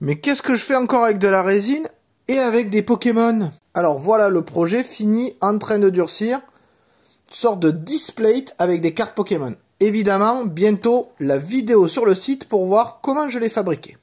Mais qu'est-ce que je fais encore avec de la résine et avec des Pokémon Alors voilà le projet fini, en train de durcir. sorte de display avec des cartes Pokémon. Évidemment, bientôt la vidéo sur le site pour voir comment je l'ai fabriqué.